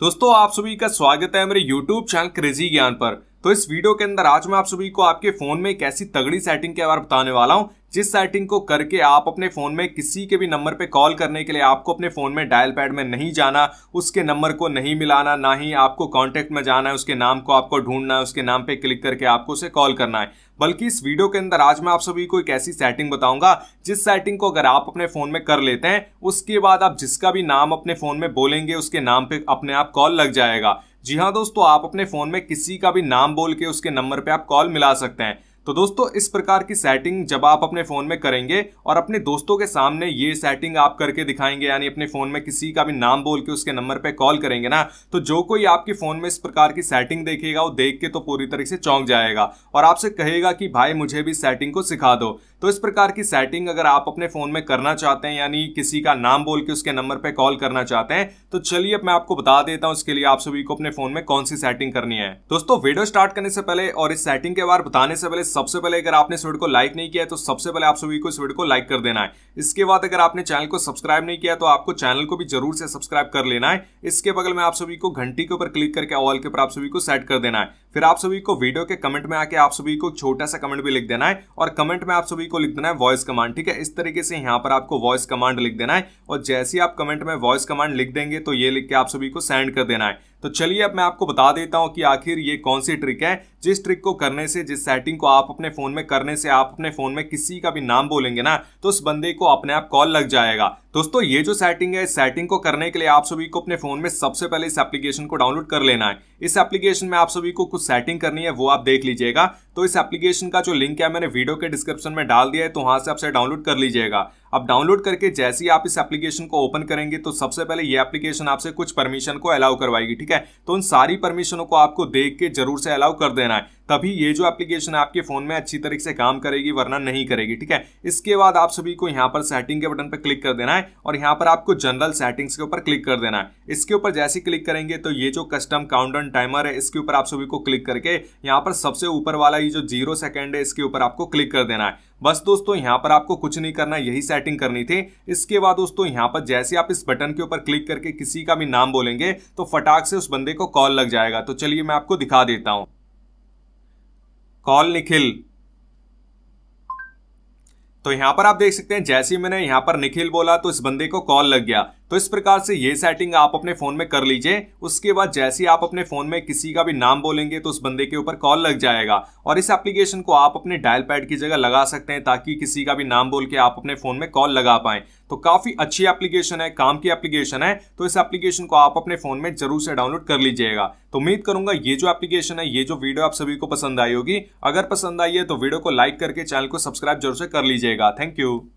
दोस्तों आप सभी का स्वागत है मेरे YouTube चैनल क्रेजी ज्ञान पर तो इस वीडियो के अंदर आज मैं आप सभी को आपके फोन में एक ऐसी तगड़ी सेटिंग के बारे बताने वाला हूं जिस सेटिंग को करके आप अपने फ़ोन में किसी के भी नंबर पे कॉल करने के लिए आपको अपने फ़ोन में डायल पैड में नहीं जाना उसके नंबर को नहीं मिलाना ना ही आपको कांटेक्ट में जाना है उसके नाम को आपको ढूंढना है उसके नाम पे क्लिक करके आपको उसे कॉल करना है बल्कि इस वीडियो के अंदर आज मैं आप सभी को एक ऐसी सेटिंग बताऊंगा जिस सेटिंग को अगर आप अपने फ़ोन में कर लेते हैं उसके बाद आप जिसका भी नाम अपने फ़ोन में बोलेंगे उसके नाम पर अपने आप कॉल लग जाएगा जी हाँ दोस्तों आप अपने फ़ोन में किसी का भी नाम बोल के उसके नंबर पर आप कॉल मिला सकते हैं तो दोस्तों इस प्रकार की सेटिंग जब आप अपने फ़ोन में करेंगे और अपने दोस्तों के सामने ये सेटिंग आप करके दिखाएंगे यानी अपने फ़ोन में किसी का भी नाम बोल के उसके नंबर पर कॉल करेंगे ना तो जो कोई आपके फ़ोन में इस प्रकार की सेटिंग देखेगा वो देख के तो पूरी तरह से चौंक जाएगा और आपसे कहेगा कि भाई मुझे भी सेटिंग को सिखा दो तो इस प्रकार की सेटिंग अगर आप अपने फ़ोन में करना चाहते हैं यानी किसी का नाम बोल के उसके नंबर पर कॉल करना चाहते हैं तो चलिए अब मैं आपको बता देता हूँ उसके लिए आप सभी को अपने फ़ोन में कौन सी सेटिंग करनी है दोस्तों वीडियो स्टार्ट करने से पहले और इस सेटिंग के बारे बताने से पहले सबसे पहले अगर आपने इस वीडियो को लाइक नहीं किया है तो सबसे पहले आप सभी को इस वीडियो को लाइक कर देना है इसके बाद अगर आपने चैनल को सब्सक्राइब नहीं किया तो आपको चैनल को भी जरूर से सब्सक्राइब कर लेना है इसके बगल में आप सभी को घंटी के ऊपर क्लिक करके ऑल के ऊपर आप सभी को सेट कर देना है फिर आप सभी को वीडियो के कमेंट में आके आप सभी को छोटा सा कमेंट भी लिख देना है और कमेंट में आप सभी को लिख देना है वॉइस कमांड ठीक है इस तरीके से यहाँ पर आपको वॉइस कमांड लिख देना है और जैसे ही आप कमेंट में वॉइस कमांड लिख देंगे तो ये लिख के आप सभी को सेंड कर देना है तो चलिए अब मैं आपको बता देता हूं कि आखिर ये कौन सी ट्रिक है जिस ट्रिक को करने से जिस सेटिंग को आप अपने फ़ोन में करने से आप अपने फ़ोन में किसी का भी नाम बोलेंगे ना तो उस बंदे को अपने आप कॉल लग जाएगा दोस्तों ये जो सेटिंग है इस सेटिंग को करने के लिए आप सभी को अपने फोन में सबसे पहले इस एप्लीकेशन को डाउनलोड कर लेना है इस एप्लीकेशन में आप सभी को कुछ सेटिंग करनी है वो आप देख लीजिएगा तो इस एप्लीकेशन का जो लिंक है मैंने वीडियो के डिस्क्रिप्शन में डाल दिया है तो वहां से आपसे डाउनलोड कर लीजिएगा अब डाउनलोड करके जैसे ही आप इस एप्लीकेशन को ओपन करेंगे तो सबसे पहले ये एप्लीकेशन आपसे कुछ परमिशन को अलाउ करवाएगी ठीक है तो उन सारी परमिशनों को आपको देख के जरूर से अलाउ कर देना है तभी ये जो एप्लीकेशन है आपके फोन में अच्छी तरीके से काम करेगी वरना नहीं करेगी ठीक है इसके बाद आप सभी को यहाँ पर सेटिंग के बटन पर क्लिक कर देना है और यहाँ पर आपको जनरल सेटिंग्स के ऊपर क्लिक कर देना है इसके ऊपर जैसे क्लिक करेंगे तो ये जो कस्टम काउंटडाउन टाइमर है इसके ऊपर आप सभी को क्लिक करके यहाँ पर सबसे ऊपर वाला ये जो जीरो सेकेंड है इसके ऊपर आपको क्लिक कर देना है बस दोस्तों यहाँ पर आपको कुछ नहीं करना यही सेटिंग करनी थी इसके बाद दोस्तों यहाँ पर जैसे आप इस बटन के ऊपर क्लिक करके किसी का भी नाम बोलेंगे तो फटाक से उस बंदे को कॉल लग जाएगा तो चलिए मैं आपको दिखा देता हूँ कॉल निखिल तो यहां पर आप देख सकते हैं जैसे ही मैंने यहां पर निखिल बोला तो इस बंदे को कॉल लग गया तो इस प्रकार से ये सेटिंग आप अपने फोन में कर लीजिए उसके बाद जैसे आप अपने फोन में किसी का भी नाम बोलेंगे तो उस बंदे के ऊपर कॉल लग जाएगा और इस एप्लीकेशन को आप अपने डायल पैड की जगह लगा सकते हैं ताकि किसी का भी नाम बोल के आप अपने फोन में कॉल लगा पाए तो काफी अच्छी एप्लीकेशन है काम की एप्लीकेशन है तो इस एप्लीकेशन को आप अपने फोन में जरूर से डाउनलोड कर लीजिएगा तो उम्मीद करूंगा ये जो एप्लीकेशन है ये जो वीडियो आप सभी को पसंद आई होगी अगर पसंद आई है तो वीडियो को लाइक करके चैनल को सब्सक्राइब जरूर से कर लीजिएगा थैंक यू